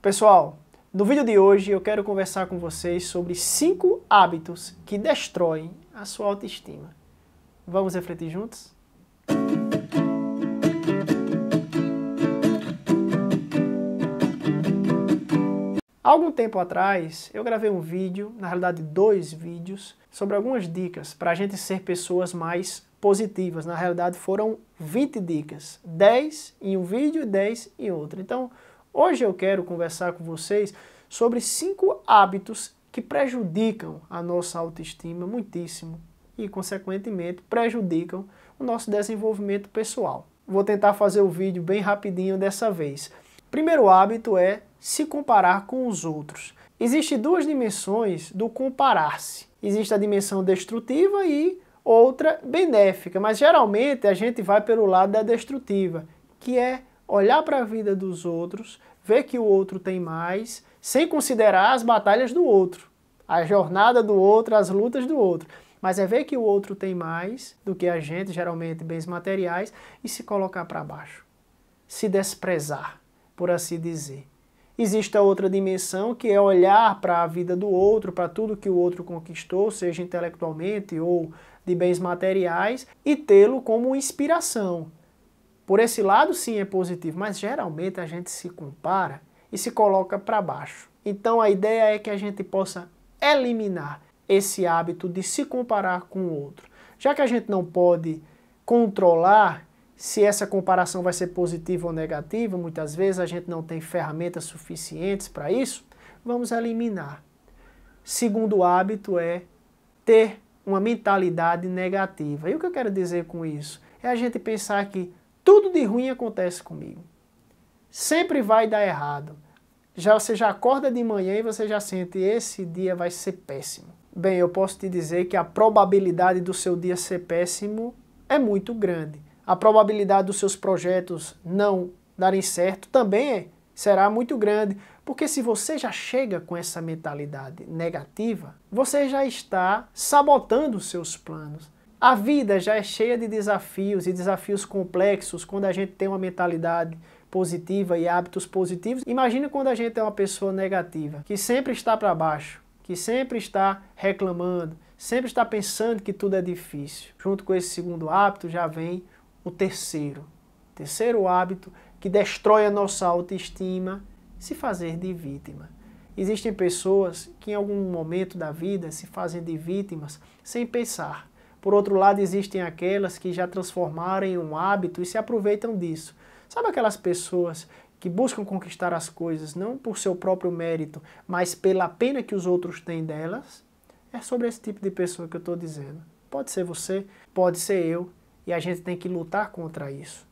Pessoal, no vídeo de hoje eu quero conversar com vocês sobre cinco hábitos que destroem a sua autoestima. Vamos refletir juntos? algum tempo atrás, eu gravei um vídeo, na realidade dois vídeos, sobre algumas dicas para a gente ser pessoas mais positivas. Na realidade foram 20 dicas, 10 em um vídeo e 10 em outro. Então, Hoje eu quero conversar com vocês sobre cinco hábitos que prejudicam a nossa autoestima muitíssimo e, consequentemente, prejudicam o nosso desenvolvimento pessoal. Vou tentar fazer o vídeo bem rapidinho dessa vez. Primeiro hábito é se comparar com os outros. Existem duas dimensões do comparar-se. Existe a dimensão destrutiva e outra benéfica, mas geralmente a gente vai pelo lado da destrutiva, que é olhar para a vida dos outros, ver que o outro tem mais, sem considerar as batalhas do outro, a jornada do outro, as lutas do outro. Mas é ver que o outro tem mais do que a gente, geralmente bens materiais, e se colocar para baixo, se desprezar, por assim dizer. Existe a outra dimensão que é olhar para a vida do outro, para tudo que o outro conquistou, seja intelectualmente ou de bens materiais, e tê-lo como inspiração, por esse lado, sim, é positivo, mas geralmente a gente se compara e se coloca para baixo. Então a ideia é que a gente possa eliminar esse hábito de se comparar com o outro. Já que a gente não pode controlar se essa comparação vai ser positiva ou negativa, muitas vezes a gente não tem ferramentas suficientes para isso, vamos eliminar. Segundo hábito é ter uma mentalidade negativa. E o que eu quero dizer com isso? É a gente pensar que tudo de ruim acontece comigo. Sempre vai dar errado. Já você já acorda de manhã e você já sente esse dia vai ser péssimo. Bem, eu posso te dizer que a probabilidade do seu dia ser péssimo é muito grande. A probabilidade dos seus projetos não darem certo também é, será muito grande, porque se você já chega com essa mentalidade negativa, você já está sabotando os seus planos. A vida já é cheia de desafios e desafios complexos quando a gente tem uma mentalidade positiva e hábitos positivos. Imagina quando a gente é uma pessoa negativa, que sempre está para baixo, que sempre está reclamando, sempre está pensando que tudo é difícil. Junto com esse segundo hábito já vem o terceiro. Terceiro hábito que destrói a nossa autoestima, se fazer de vítima. Existem pessoas que em algum momento da vida se fazem de vítimas sem pensar por outro lado, existem aquelas que já transformaram em um hábito e se aproveitam disso. Sabe aquelas pessoas que buscam conquistar as coisas não por seu próprio mérito, mas pela pena que os outros têm delas? É sobre esse tipo de pessoa que eu estou dizendo. Pode ser você, pode ser eu, e a gente tem que lutar contra isso.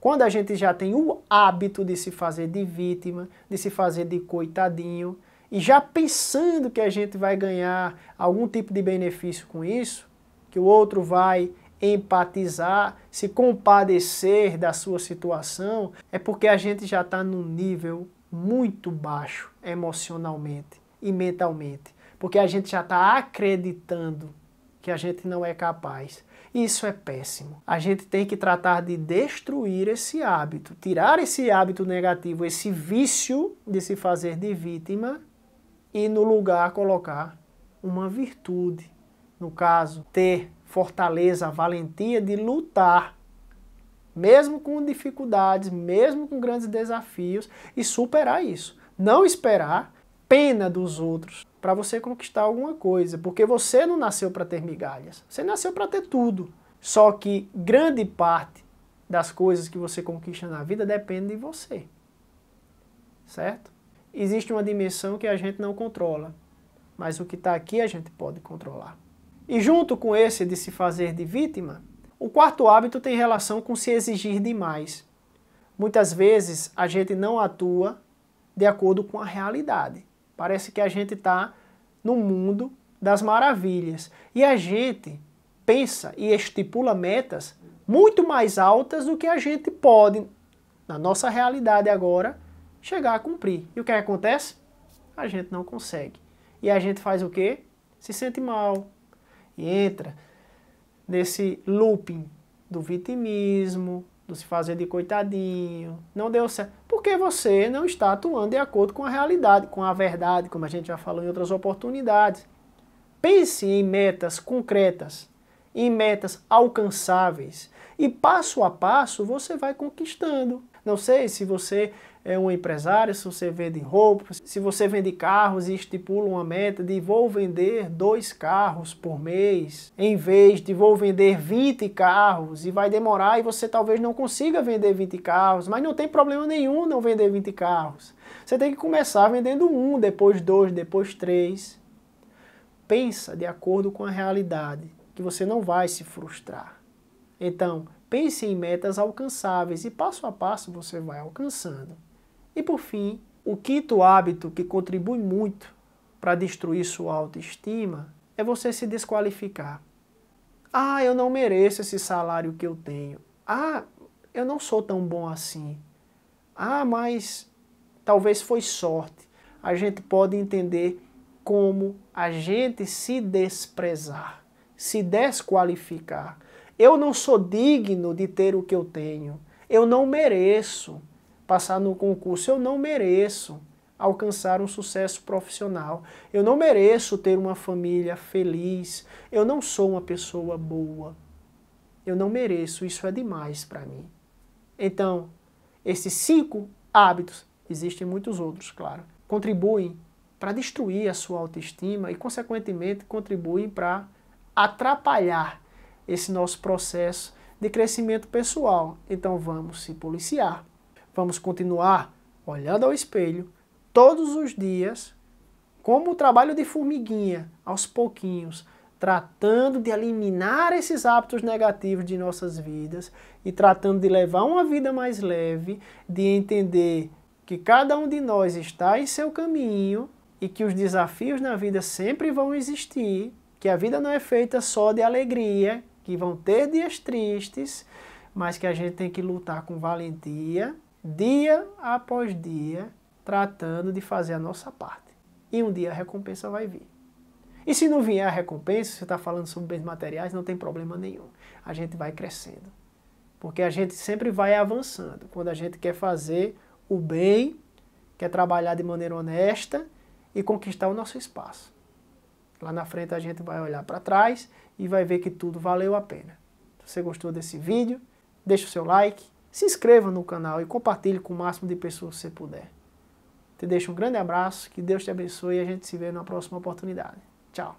Quando a gente já tem o hábito de se fazer de vítima, de se fazer de coitadinho, e já pensando que a gente vai ganhar algum tipo de benefício com isso, que o outro vai empatizar, se compadecer da sua situação, é porque a gente já está num nível muito baixo emocionalmente e mentalmente, porque a gente já está acreditando que a gente não é capaz. Isso é péssimo. A gente tem que tratar de destruir esse hábito, tirar esse hábito negativo, esse vício de se fazer de vítima e no lugar colocar uma virtude, no caso, ter fortaleza, valentia de lutar, mesmo com dificuldades, mesmo com grandes desafios, e superar isso. Não esperar pena dos outros para você conquistar alguma coisa, porque você não nasceu para ter migalhas, você nasceu para ter tudo. Só que grande parte das coisas que você conquista na vida depende de você. Certo? Existe uma dimensão que a gente não controla, mas o que está aqui a gente pode controlar. E junto com esse de se fazer de vítima, o quarto hábito tem relação com se exigir demais. Muitas vezes a gente não atua de acordo com a realidade. Parece que a gente está no mundo das maravilhas e a gente pensa e estipula metas muito mais altas do que a gente pode, na nossa realidade agora, chegar a cumprir. E o que acontece? A gente não consegue. E a gente faz o quê? Se sente mal, entra nesse looping do vitimismo, do se fazer de coitadinho, não deu certo. Porque você não está atuando de acordo com a realidade, com a verdade, como a gente já falou em outras oportunidades. Pense em metas concretas, em metas alcançáveis. E passo a passo você vai conquistando. Não sei se você é um empresário, se você vende roupas, se você vende carros e estipula uma meta de vou vender dois carros por mês, em vez de vou vender 20 carros e vai demorar e você talvez não consiga vender 20 carros, mas não tem problema nenhum não vender 20 carros. Você tem que começar vendendo um, depois dois, depois três. Pensa de acordo com a realidade, que você não vai se frustrar. Então, pense em metas alcançáveis e passo a passo você vai alcançando. E por fim, o quinto hábito que contribui muito para destruir sua autoestima é você se desqualificar. Ah, eu não mereço esse salário que eu tenho. Ah, eu não sou tão bom assim. Ah, mas talvez foi sorte. A gente pode entender como a gente se desprezar, se desqualificar. Eu não sou digno de ter o que eu tenho. Eu não mereço passar no concurso. Eu não mereço alcançar um sucesso profissional. Eu não mereço ter uma família feliz. Eu não sou uma pessoa boa. Eu não mereço, isso é demais para mim. Então, esses cinco hábitos, existem muitos outros, claro, contribuem para destruir a sua autoestima e, consequentemente, contribuem para atrapalhar esse nosso processo de crescimento pessoal. Então, vamos se policiar. Vamos continuar olhando ao espelho todos os dias, como o trabalho de formiguinha, aos pouquinhos, tratando de eliminar esses hábitos negativos de nossas vidas e tratando de levar uma vida mais leve, de entender que cada um de nós está em seu caminho e que os desafios na vida sempre vão existir, que a vida não é feita só de alegria, que vão ter dias tristes, mas que a gente tem que lutar com valentia dia após dia, tratando de fazer a nossa parte. E um dia a recompensa vai vir. E se não vier a recompensa, você está falando sobre bens materiais, não tem problema nenhum. A gente vai crescendo. Porque a gente sempre vai avançando. Quando a gente quer fazer o bem, quer trabalhar de maneira honesta e conquistar o nosso espaço. Lá na frente a gente vai olhar para trás e vai ver que tudo valeu a pena. Se você gostou desse vídeo, deixa o seu like, se inscreva no canal e compartilhe com o máximo de pessoas que você puder. Te deixo um grande abraço, que Deus te abençoe e a gente se vê na próxima oportunidade. Tchau!